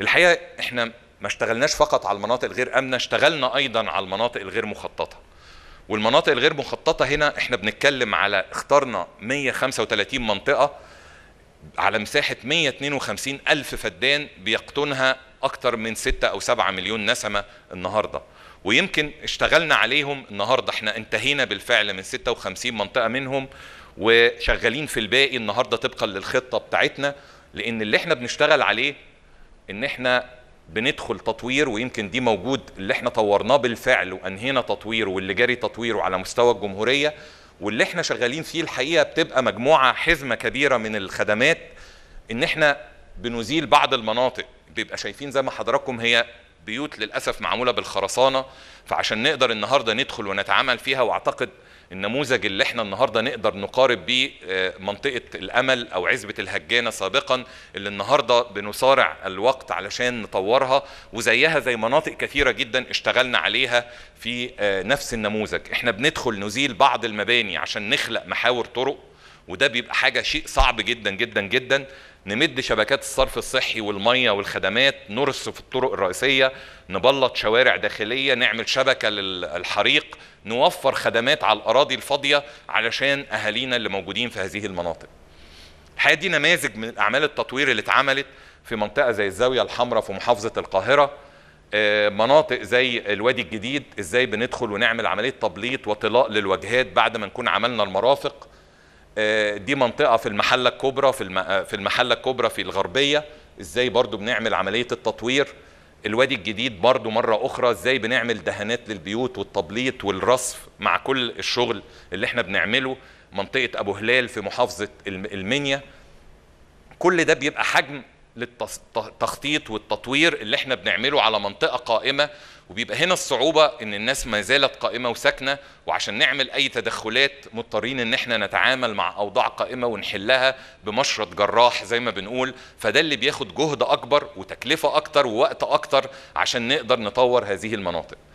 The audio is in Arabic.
الحقيقه احنا ما اشتغلناش فقط على المناطق الغير امنه اشتغلنا ايضا على المناطق الغير مخططه والمناطق الغير مخططه هنا احنا بنتكلم على اخترنا 135 منطقه على مساحه 152 الف فدان بيقطنها اكتر من 6 او 7 مليون نسمه النهارده ويمكن اشتغلنا عليهم النهارده احنا انتهينا بالفعل من 56 منطقه منهم وشغالين في الباقي النهارده طبقا للخطه بتاعتنا لان اللي احنا بنشتغل عليه ان احنا بندخل تطوير ويمكن دي موجود اللي احنا طورناه بالفعل وانهينا تطويره واللي جاري تطويره على مستوى الجمهوريه واللي احنا شغالين فيه الحقيقه بتبقى مجموعه حزمه كبيره من الخدمات ان احنا بنزيل بعض المناطق بيبقى شايفين زي ما حضراتكم هي بيوت للاسف معموله بالخرسانه فعشان نقدر النهارده ندخل ونتعامل فيها واعتقد النموذج اللي احنا النهارده نقدر نقارب بيه آه، منطقه الامل او عزبه الهجانه سابقا اللي النهارده بنصارع الوقت علشان نطورها وزيها زي مناطق كثيره جدا اشتغلنا عليها في آه، نفس النموذج احنا بندخل نزيل بعض المباني عشان نخلق محاور طرق وده بيبقى حاجه شيء صعب جدا جدا جدا نمد شبكات الصرف الصحي والميه والخدمات نرصف الطرق الرئيسيه نبلط شوارع داخليه نعمل شبكه للحريق نوفر خدمات على الاراضي الفاضيه علشان اهالينا اللي موجودين في هذه المناطق الحقيقه دي نماذج من اعمال التطوير اللي اتعملت في منطقه زي الزاويه الحمراء في محافظه القاهره آه، مناطق زي الوادي الجديد ازاي بندخل ونعمل عمليه تبليط وطلاء للواجهات بعد ما نكون عملنا المرافق آه، دي منطقه في المحله الكبرى في آه، في المحله الكبرى في الغربيه ازاي برضو بنعمل عمليه التطوير الوادي الجديد برضو مرة أخرى إزاي بنعمل دهانات للبيوت والتبليط والرصف مع كل الشغل اللي احنا بنعمله منطقة أبو هلال في محافظة المنيا كل ده بيبقى حجم للتخطيط والتطوير اللي احنا بنعمله على منطقه قائمه وبيبقى هنا الصعوبه ان الناس ما زالت قائمه وساكنه وعشان نعمل اي تدخلات مضطرين ان احنا نتعامل مع اوضاع قائمه ونحلها بمشرط جراح زي ما بنقول فده اللي بياخد جهد اكبر وتكلفه اكتر ووقت اكتر عشان نقدر نطور هذه المناطق